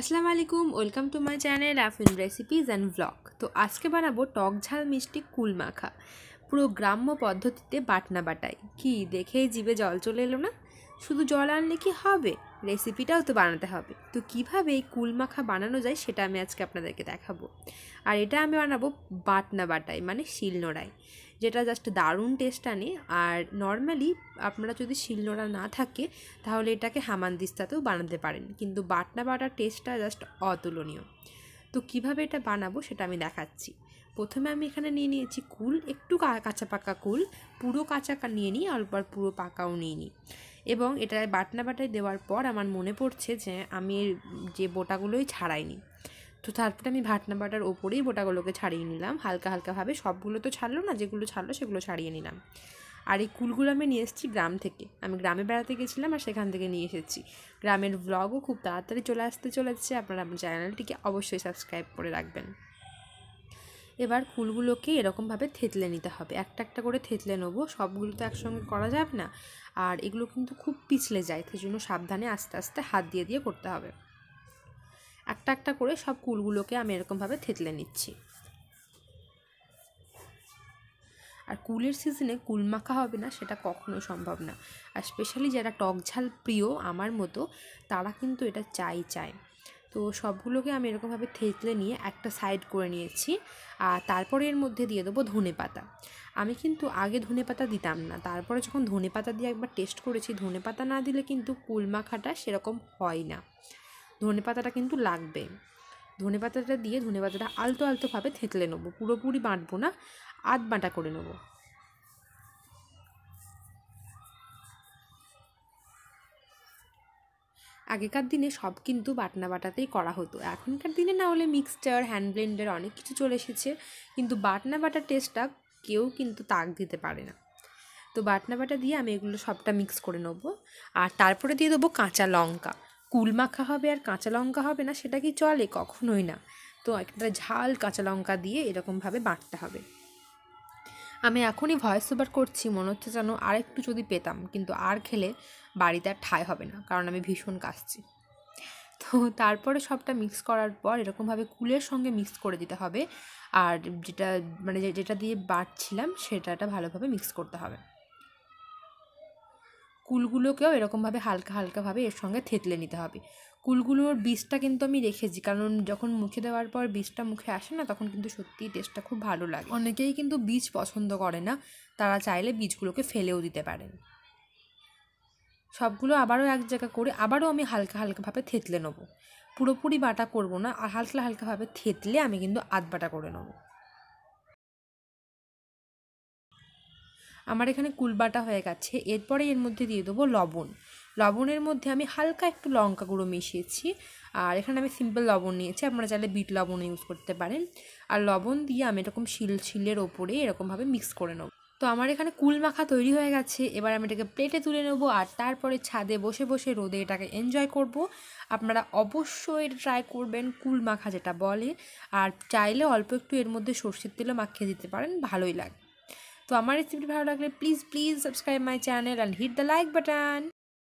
আসসালামু আলাইকুম welcome to my channel Afin recipes and blog তো আজকে বানাবো টক ঝাল মিষ্টি কুল মাখা পুরো গ্রাম্য পদ্ধতিতে বাটনা বাটাই কি দেখেই জিভে জল চলে এলো না শুধু জল আনলে কি হবে রেসিপিটাও তো বানাতে হবে তো কিভাবে এই কুলমাখা বানানো যায় সেটা আমি আজকে আপনাদেরকে দেখাবো আর এটা আমি বানাবো বাটনা বাটাই মানে শিলনোড়ায় যেটা জাস্ট দারুণ টেস্ট আনে আর নর্মালি আপনারা যদি শিলনোড়া না থাকে তাহলে এটাকে হামানদিস্তাতেও বানাতে পারেন কিন্তু বাটনা বাটার টেস্টটা জাস্ট অতুলনীয় তো কিভাবে এটা বানাবো সেটা আমি দেখাচ্ছি প্রথমে আমি এখানে নিয়ে নিয়েছি কুল একটু কাঁচা পাকা কুল পুরো কাঁচা নিয়ে নিই অল্প পুরো পাকাও নিয়ে নিই এবং এটা বাটনা বাটায় দেওয়ার পর আমার মনে পড়ছে যে আমি যে বোটাগুলোই ছাড়াইনি তো তারপরে আমি ভাটনা বাটার ওপরেই বোটাগুলোকে ছাড়িয়ে নিলাম হালকা হালকাভাবে সবগুলো তো ছাড়লো না যেগুলো ছাড়লো সেগুলো ছাড়িয়ে নিলাম আর এই কুলগুলো আমি নিয়ে এসেছি গ্রাম থেকে আমি গ্রামে বেড়াতে গেছিলাম আর সেখান থেকে নিয়ে এসেছি গ্রামের ব্লগও খুব তাড়াতাড়ি চলে আসতে চলেছে আপনারা আমার চ্যানেলটিকে অবশ্যই সাবস্ক্রাইব করে রাখবেন এবার ফুলগুলোকে এরকমভাবে থেতলে নিতে হবে একটা একটা করে থেতলে নেবো সবগুলো তো একসঙ্গে করা যাবে না আর এগুলো কিন্তু খুব পিছলে যায় সেজন্য সাবধানে আস্তে আস্তে হাত দিয়ে দিয়ে করতে হবে একটা একটা করে সব কুলগুলোকে আমি এরকমভাবে থেতলে নিচ্ছি আর কুলের সিজনে কুল মাখা হবে না সেটা কখনো সম্ভব না আর স্পেশালি যারা টক ঝাল প্রিয় আমার মতো তারা কিন্তু এটা চাই চায় তো সবগুলোকে আমি এরকমভাবে থেতলে নিয়ে একটা সাইড করে নিয়েছি আর তারপরে এর মধ্যে দিয়ে দেবো ধনে পাতা আমি কিন্তু আগে ধনে পাতা দিতাম না তারপরে যখন ধনে পাতা দিয়ে একবার টেস্ট করেছি ধনে পাতা না দিলে কিন্তু কুলমাখাটা সেরকম হয় না ধনে পাতাটা কিন্তু লাগবে ধনে পাতাটা দিয়ে ধনে পাতাটা আলতো আলতোভাবে থেতলে নেবো পুরোপুরি বাঁটবো না আধ বাঁটা করে নেবো আগেকার দিনে সব কিন্তু বাটনা বাটাতেই করা হতো এখনকার দিনে না হলে মিক্সচার হ্যান্ড ব্লেন্ডার অনেক কিছু চলে এসেছে কিন্তু বাটনা বাটার টেস্টটা কেউ কিন্তু তাক দিতে পারে না তো বাটনা বাটা দিয়ে আমি এগুলো সবটা মিক্স করে নেব আর তারপরে দিয়ে দেবো কাঁচা লঙ্কা কুল মাখা হবে আর কাঁচা লঙ্কা হবে না সেটা কি চলে কখনোই না তো একটা ঝাল কাঁচা লঙ্কা দিয়ে এরকমভাবে বাটতে হবে আমি এখনই ভয়েস ওভার করছি মনে হচ্ছে যেন আর একটু যদি পেতাম কিন্তু আর খেলে বাড়িতে আর ঠাই হবে না কারণ আমি ভীষণ কাশছি তো তারপরে সবটা মিক্স করার পর এরকমভাবে কুলের সঙ্গে মিক্স করে দিতে হবে আর যেটা মানে যেটা দিয়ে বাটছিলাম সেটাটা ভালোভাবে মিক্স করতে হবে কুলগুলোকেও এরকমভাবে হালকা হালকাভাবে এর সঙ্গে থেতলে নিতে হবে কুলগুলোর বীজটা কিন্তু আমি রেখেছি কারণ যখন মুখে দেওয়ার পর বীজটা মুখে আসে না তখন কিন্তু সত্যিই টেস্টটা খুব ভালো লাগে অনেকেই কিন্তু বীজ পছন্দ করে না তারা চাইলে বীজগুলোকে ফেলেও দিতে পারেন সবগুলো আবারও এক জায়গা করে আবারও আমি হালকা হালকাভাবে থেতলে নেবো পুরোপুরি বাটা করব না আর হালকা হালকাভাবে থেতলে আমি কিন্তু আধ বাটা করে নেবো আমার এখানে কুলবাটা হয়ে গেছে এরপরে এর মধ্যে দিয়ে দেবো লবণ লবণের মধ্যে আমি হালকা একটু লঙ্কা গুঁড়ো মিশিয়েছি আর এখানে আমি সিম্পল লবণ নিয়েছি আপনারা চাইলে বিট লবণ ইউজ করতে পারেন আর লবণ দিয়ে আমি এরকম শিল শিলের ওপরে এরকমভাবে মিক্স করে নেব তো আমার এখানে কুল মাখা তৈরি হয়ে গেছে এবার আমি এটাকে প্লেটে তুলে নেব আর তারপরে ছাদে বসে বসে রোদে এটাকে এনজয় করব আপনারা অবশ্যই এটা ট্রাই করবেন কুল মাখা যেটা বলে আর চাইলে অল্প একটু এর মধ্যে সর্ষের তেলও মাখিয়ে দিতে পারেন ভালোই লাগে तो हमारे रेसिपिटी भारत लगे please please subscribe my channel and hit the like button